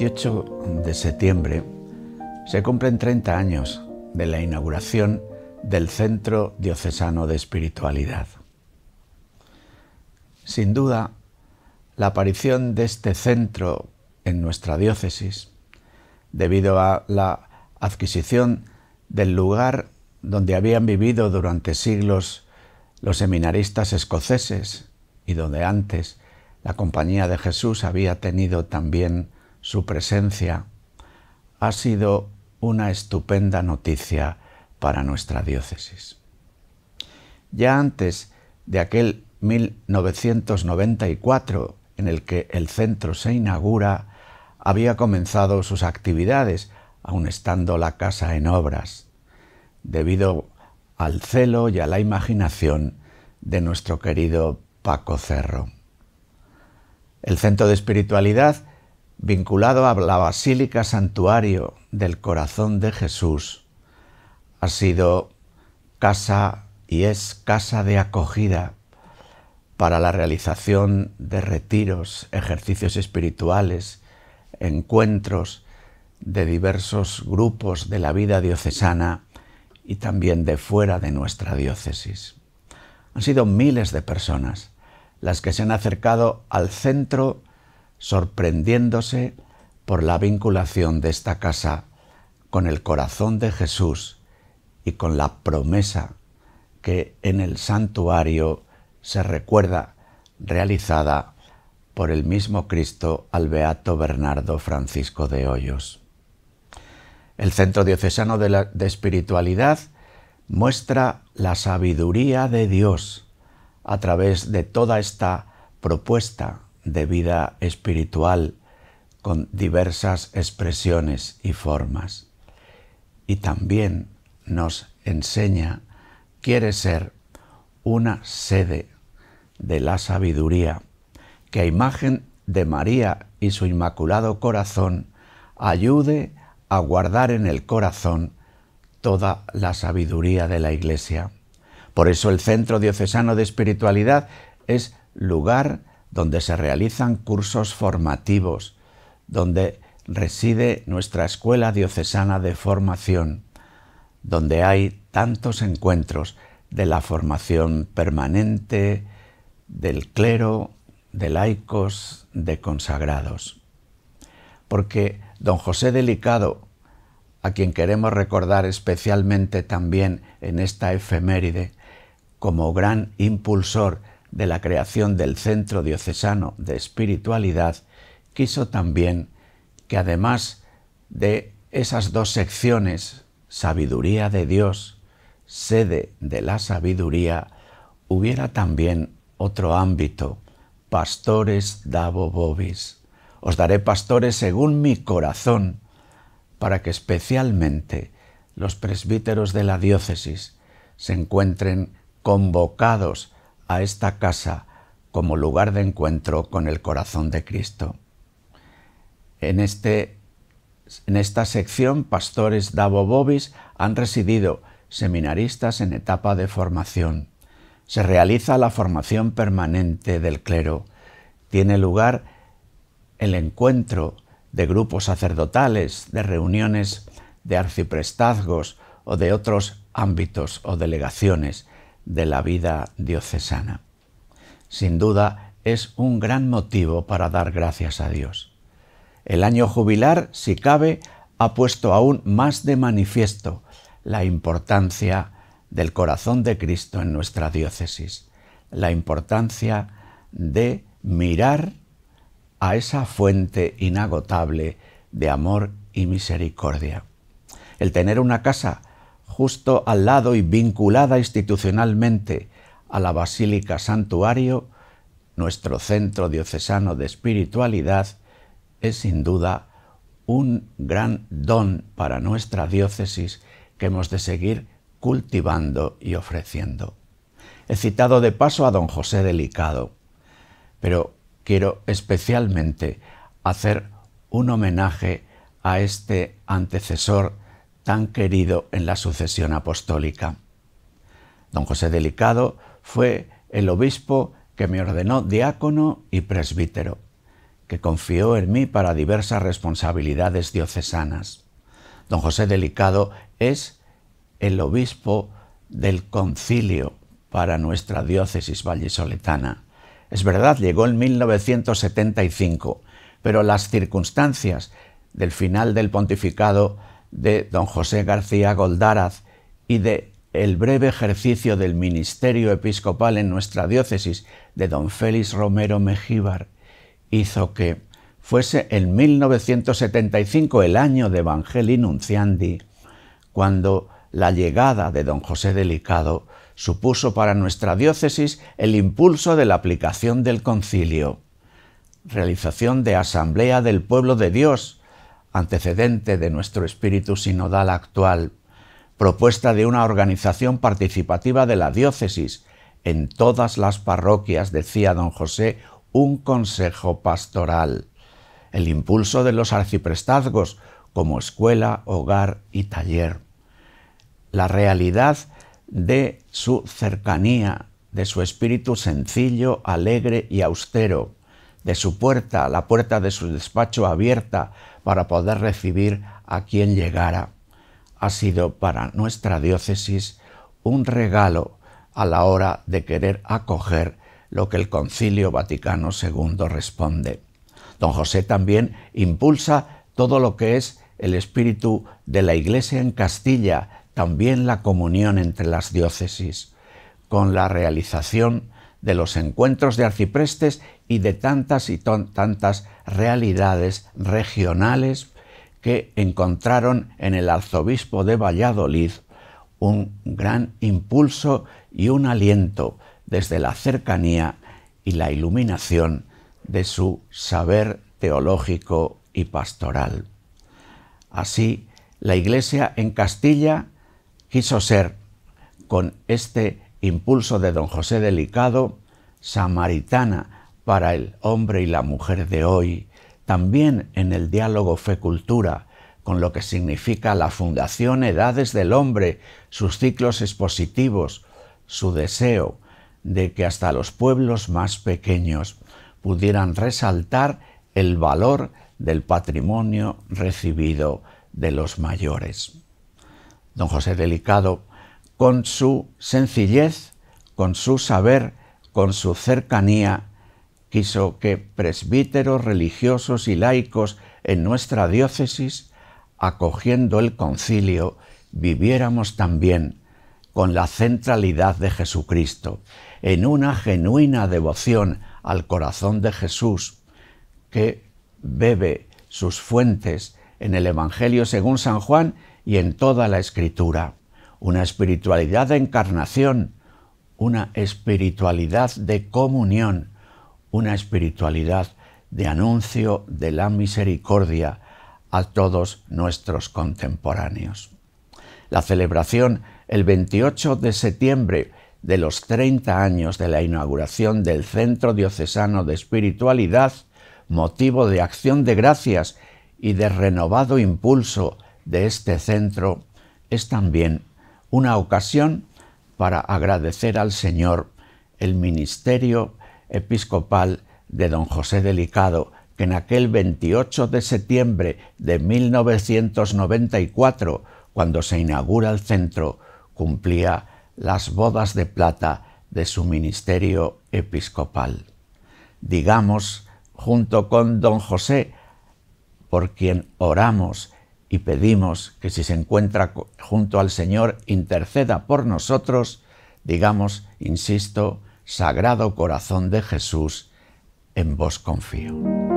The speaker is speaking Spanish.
28 de septiembre se cumplen 30 años de la inauguración del Centro Diocesano de Espiritualidad. Sin duda, la aparición de este centro en nuestra diócesis, debido a la adquisición del lugar donde habían vivido durante siglos los seminaristas escoceses y donde antes la Compañía de Jesús había tenido también su presencia ha sido una estupenda noticia para nuestra diócesis. Ya antes de aquel 1994 en el que el centro se inaugura, había comenzado sus actividades, aun estando la casa en obras, debido al celo y a la imaginación de nuestro querido Paco Cerro. El Centro de Espiritualidad vinculado a la Basílica Santuario del Corazón de Jesús, ha sido casa y es casa de acogida para la realización de retiros, ejercicios espirituales, encuentros de diversos grupos de la vida diocesana y también de fuera de nuestra diócesis. Han sido miles de personas las que se han acercado al centro sorprendiéndose por la vinculación de esta casa con el corazón de Jesús y con la promesa que en el santuario se recuerda realizada por el mismo Cristo al beato Bernardo Francisco de Hoyos. El Centro Diocesano de, de Espiritualidad muestra la sabiduría de Dios a través de toda esta propuesta de vida espiritual con diversas expresiones y formas. Y también nos enseña, quiere ser una sede de la sabiduría, que a imagen de María y su inmaculado corazón ayude a guardar en el corazón toda la sabiduría de la Iglesia. Por eso el Centro Diocesano de Espiritualidad es lugar donde se realizan cursos formativos, donde reside nuestra Escuela Diocesana de Formación, donde hay tantos encuentros de la formación permanente, del clero, de laicos, de consagrados. Porque don José Delicado, a quien queremos recordar especialmente también en esta efeméride, como gran impulsor de la creación del Centro Diocesano de Espiritualidad, quiso también que además de esas dos secciones, Sabiduría de Dios, sede de la sabiduría, hubiera también otro ámbito, pastores davo bobis. Os daré pastores según mi corazón, para que especialmente los presbíteros de la diócesis se encuentren convocados a esta casa como lugar de encuentro con el corazón de Cristo. Este, en, esta sección, pastores Davo Bobis han residido seminaristas en etapa de formación. Se realiza la formación permanente del clero. Tiene lugar el encuentro de grupos sacerdotales, de reuniones de arciprestazgos o de otros ámbitos o delegaciones de la vida diocesana. Sin duda, es un gran motivo para dar gracias a Dios. El año jubilar, si cabe, ha puesto aún más de manifiesto la importancia del corazón de Cristo en nuestra diócesis, la importancia de mirar a esa fuente inagotable de amor y misericordia. El tener una casa justo al lado y vinculada institucionalmente a la Basílica Santuario, nuestro centro diocesano de espiritualidad, es sin duda un gran don para nuestra diócesis que hemos de seguir cultivando y ofreciendo. He citado de paso a don José Delicado, pero quiero especialmente hacer un homenaje a este antecesor querido en la sucesión apostólica. Don José Delicado fue el obispo que me ordenó diácono y presbítero, que confió en mí para diversas responsabilidades diocesanas. Don José Delicado es el obispo del concilio para nuestra diócesis vallisoletana. Es verdad, llegó en 1975, pero las circunstancias del final del pontificado de don José García Goldaraz y de el breve ejercicio del ministerio episcopal en nuestra diócesis de don Félix Romero Mejíbar hizo que fuese en 1975 el año de Evangelii Nunciandi, cuando la llegada de don José Delicado supuso para nuestra diócesis el impulso de la aplicación del concilio, realización de Asamblea del Pueblo de Dios, antecedente de nuestro espíritu sinodal actual, propuesta de una organización participativa de la diócesis en todas las parroquias, decía don José, un consejo pastoral, el impulso de los arciprestazgos como escuela, hogar y taller, la realidad de su cercanía, de su espíritu sencillo, alegre y austero, de su puerta, la puerta de su despacho abierta para poder recibir a quien llegara, ha sido para nuestra diócesis un regalo a la hora de querer acoger lo que el Concilio Vaticano II responde. Don José también impulsa todo lo que es el espíritu de la Iglesia en Castilla, también la comunión entre las diócesis, con la realización de los encuentros de arciprestes y de tantas y tantas realidades regionales que encontraron en el arzobispo de Valladolid un gran impulso y un aliento desde la cercanía y la iluminación de su saber teológico y pastoral. Así, la Iglesia en Castilla quiso ser, con este impulso de don José Delicado, Samaritana para el hombre y la mujer de hoy, también en el diálogo Fe-Cultura, con lo que significa la Fundación Edades del Hombre, sus ciclos expositivos, su deseo de que hasta los pueblos más pequeños pudieran resaltar el valor del patrimonio recibido de los mayores. Don José Delicado con su sencillez, con su saber, con su cercanía, quiso que presbíteros religiosos y laicos en nuestra diócesis, acogiendo el concilio, viviéramos también con la centralidad de Jesucristo, en una genuina devoción al corazón de Jesús, que bebe sus fuentes en el Evangelio según San Juan y en toda la Escritura una espiritualidad de encarnación, una espiritualidad de comunión, una espiritualidad de anuncio de la misericordia a todos nuestros contemporáneos. La celebración el 28 de septiembre de los 30 años de la inauguración del Centro Diocesano de Espiritualidad, motivo de acción de gracias y de renovado impulso de este centro, es también una ocasión para agradecer al Señor el ministerio episcopal de don José Delicado, que en aquel 28 de septiembre de 1994, cuando se inaugura el centro, cumplía las bodas de plata de su ministerio episcopal. Digamos, junto con don José, por quien oramos y pedimos que si se encuentra junto al Señor interceda por nosotros, digamos, insisto, Sagrado Corazón de Jesús, en vos confío.